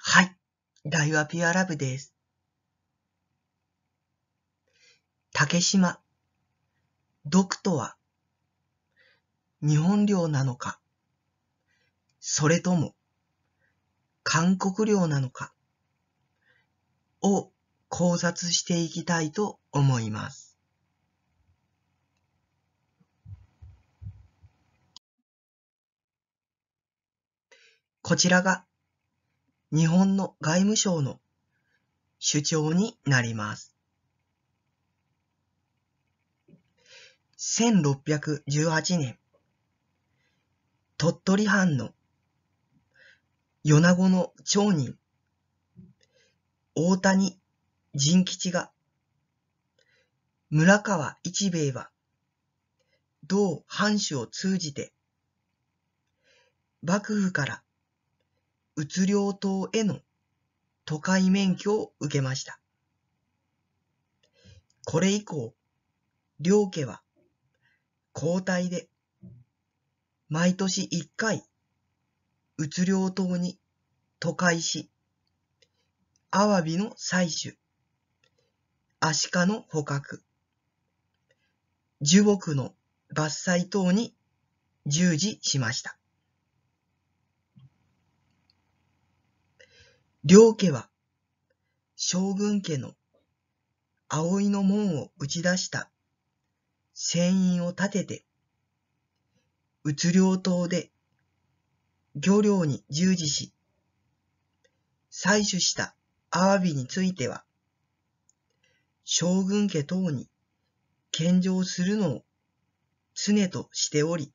はい。大はピュアラブです。竹島。毒とは、日本領なのか、それとも、韓国領なのか、を考察していきたいと思います。こちらが日本の外務省の主張になります。1618年、鳥取藩の米子の町人、大谷仁吉が、村川一兵衛は、同藩主を通じて、幕府からうつりょ島への都会免許を受けました。これ以降、両家は交代で毎年一回うつりょ島に都会し、アワビの採取、アシカの捕獲、樹木の伐採等に従事しました。両家は将軍家の葵の門を打ち出した船員を立てて、うつ島で漁業に従事し、採取したアワビについては、将軍家等に献上するのを常としており、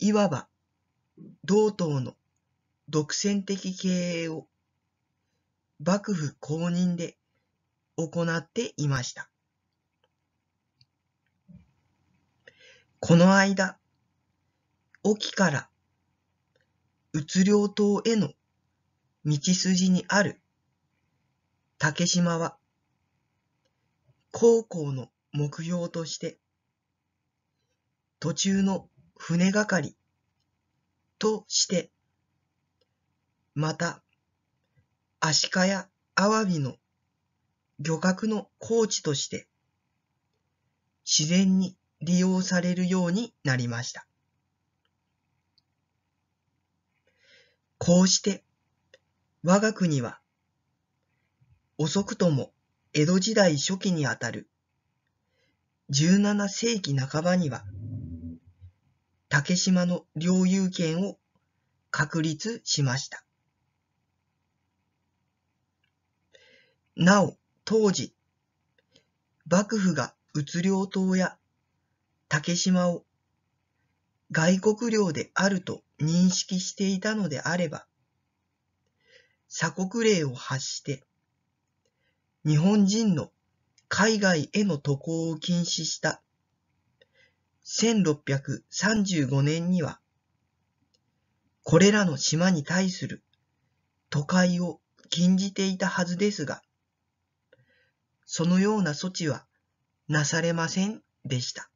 いわば同等の独占的経営を幕府公認で行っていました。この間、沖からうつ領島への道筋にある竹島は、高校の目標として、途中の船係としてまた、アシカやアワビの漁獲の高地として自然に利用されるようになりました。こうして我が国は遅くとも江戸時代初期にあたる17世紀半ばには竹島の領有権を確立しました。なお、当時、幕府が宇都領島や竹島を外国領であると認識していたのであれば、鎖国令を発して、日本人の海外への渡航を禁止した1635年には、これらの島に対する都会を禁じていたはずですが、そのような措置はなされませんでした。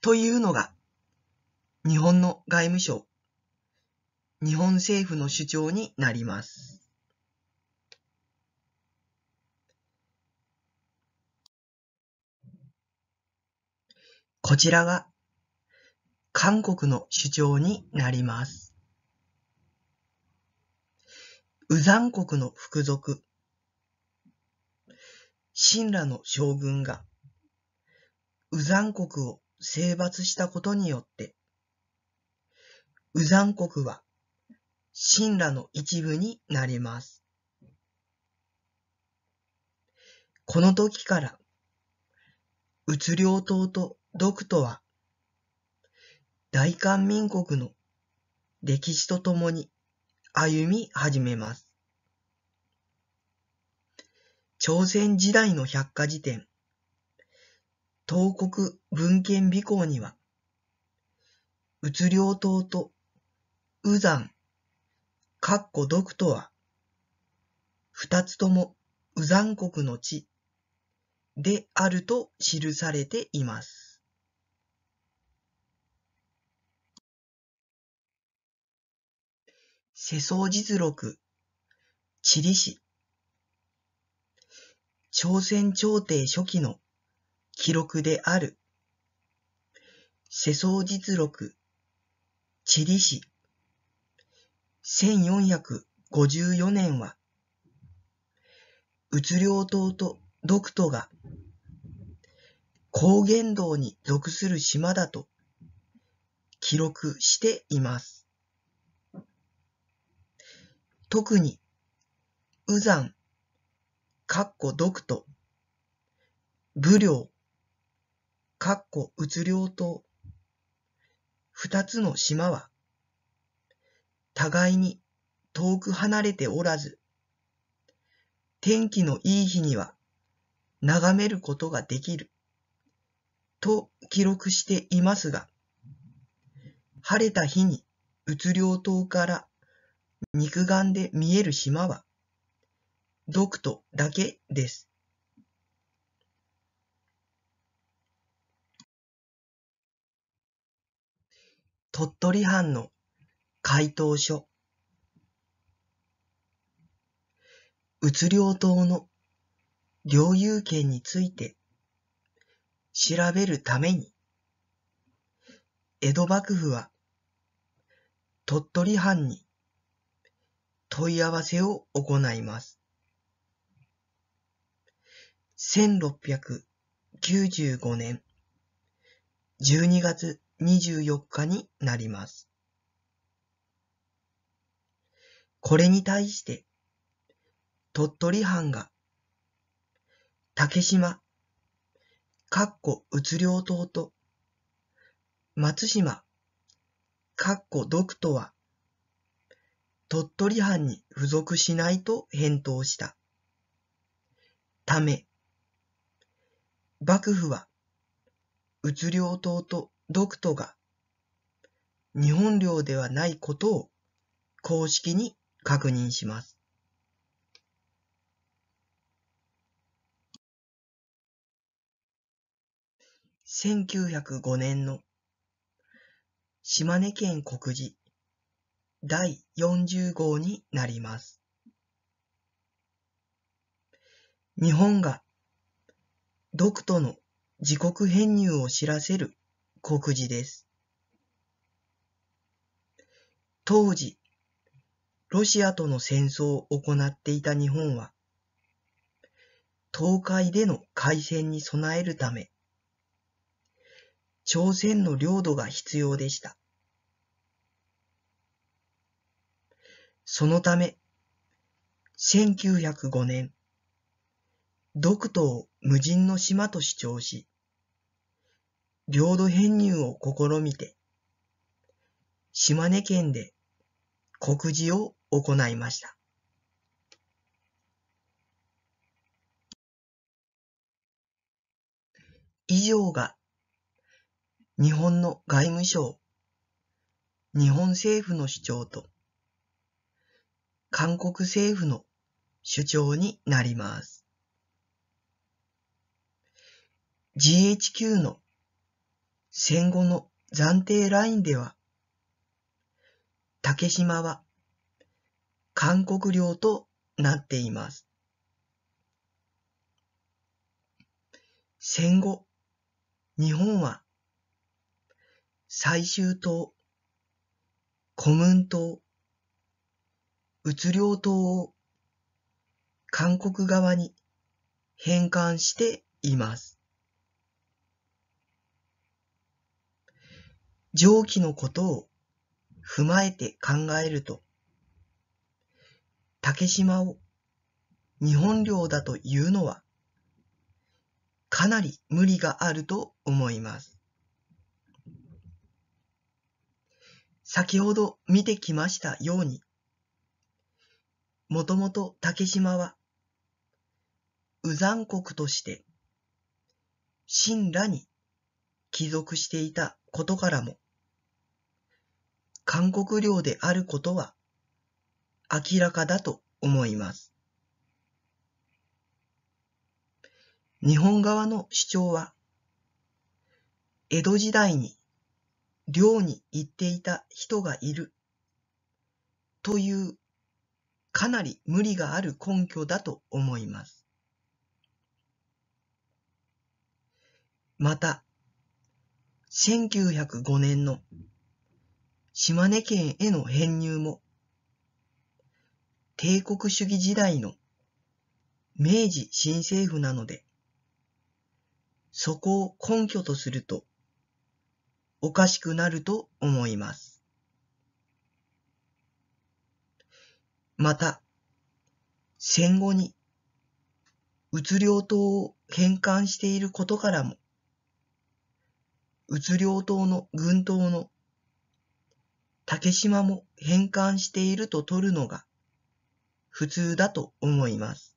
というのが、日本の外務省、日本政府の主張になります。こちらが韓国の主張になります。右ン国の服属、神羅の将軍が、ウザン国を征伐したことによって、ウザン国は神羅の一部になります。この時から、うつりょ島とクとは、大韓民国の歴史とともに歩み始めます。朝鮮時代の百科事典、東国文献備考には、うつりとう山。ざん、かっこ独とは、二つともうざん国の地であると記されています。世相実録、地理史。朝鮮朝廷初期の記録である。世相実録、地理史。1454年は、うつ領島と独都が、高原道に属する島だと記録しています。特に、右山、かっこ毒と、武量、かっこうつ両と、二つの島は、互いに遠く離れておらず、天気のいい日には眺めることができる、と記録していますが、晴れた日にうつ両島から肉眼で見える島は、独とだけです。鳥取藩の回答書。うつ領島の領有権について調べるために、江戸幕府は鳥取藩に問い合わせを行います。1695年12月24日になります。これに対して、鳥取藩が、竹島、かっこうつ両島と、松島、かっこ独とは、鳥取藩に付属しないと返答した。ため、幕府は、うつ領党と独都が、日本領ではないことを公式に確認します。1905年の島根県国事第40号になります。日本が独との時刻編入を知らせる告示です。当時、ロシアとの戦争を行っていた日本は、東海での海戦に備えるため、朝鮮の領土が必要でした。そのため、1905年、独島を無人の島と主張し、領土編入を試みて、島根県で告示を行いました。以上が日本の外務省、日本政府の主張と韓国政府の主張になります。GHQ の戦後の暫定ラインでは、竹島は韓国領となっています。戦後、日本は最終党、古文党、うつ領党を韓国側に返還しています。上記のことを踏まえて考えると、竹島を日本領だというのは、かなり無理があると思います。先ほど見てきましたように、もともと竹島は、右山国として、神羅に帰属していたことからも、韓国領であることは明らかだと思います。日本側の主張は、江戸時代に領に行っていた人がいるというかなり無理がある根拠だと思います。また、1905年の島根県への編入も、帝国主義時代の明治新政府なので、そこを根拠とすると、おかしくなると思います。また、戦後に、うつ領島を返還していることからも、うつ領島の軍島の竹島も返還していると取るのが普通だと思います。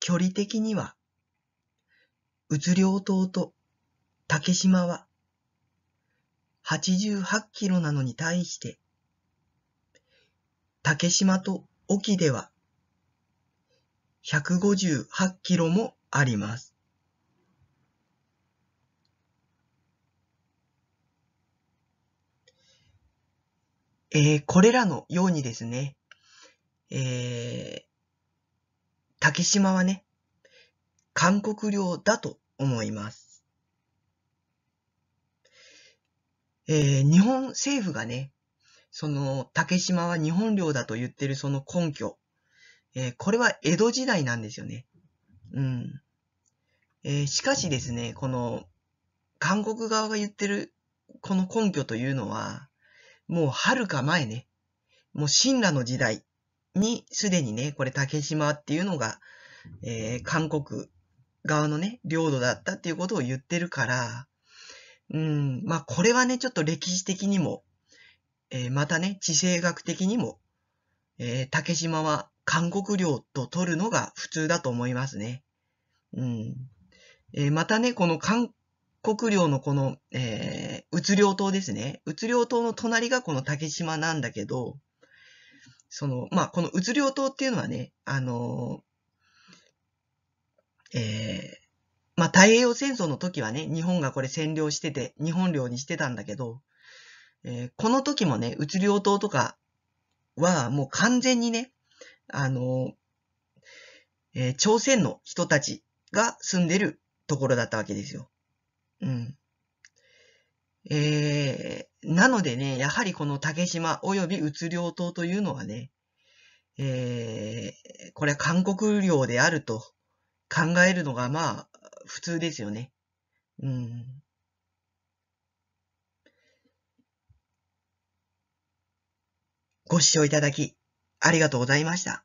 距離的には、うつり島と竹島は88キロなのに対して、竹島と沖では158キロもあります。えー、これらのようにですね、えー、竹島はね、韓国領だと思います。えー、日本政府がね、その竹島は日本領だと言ってるその根拠、えー、これは江戸時代なんですよね。うん。えー、しかしですね、この韓国側が言ってるこの根拠というのは、もう遥か前ね、もう神羅の時代にすでにね、これ竹島っていうのが、えー、韓国側のね、領土だったっていうことを言ってるから、うん、まあこれはね、ちょっと歴史的にも、えー、またね、地政学的にも、えー、竹島は韓国領と取るのが普通だと思いますね。うん。えー、またね、この韓国領のこの、えー、うつ島ですね。うつ島の隣がこの竹島なんだけど、その、まあ、このうつ島っていうのはね、あのー、えー、まあ、太平洋戦争の時はね、日本がこれ占領してて、日本領にしてたんだけど、えー、この時もね、うつ領島とかはもう完全にね、あのー、えー、朝鮮の人たちが住んでるところだったわけですよ。うん。えー、なのでね、やはりこの竹島及びうつ島というのはね、えー、これは韓国領であると考えるのがまあ普通ですよね。うん。ご視聴いただきありがとうございました。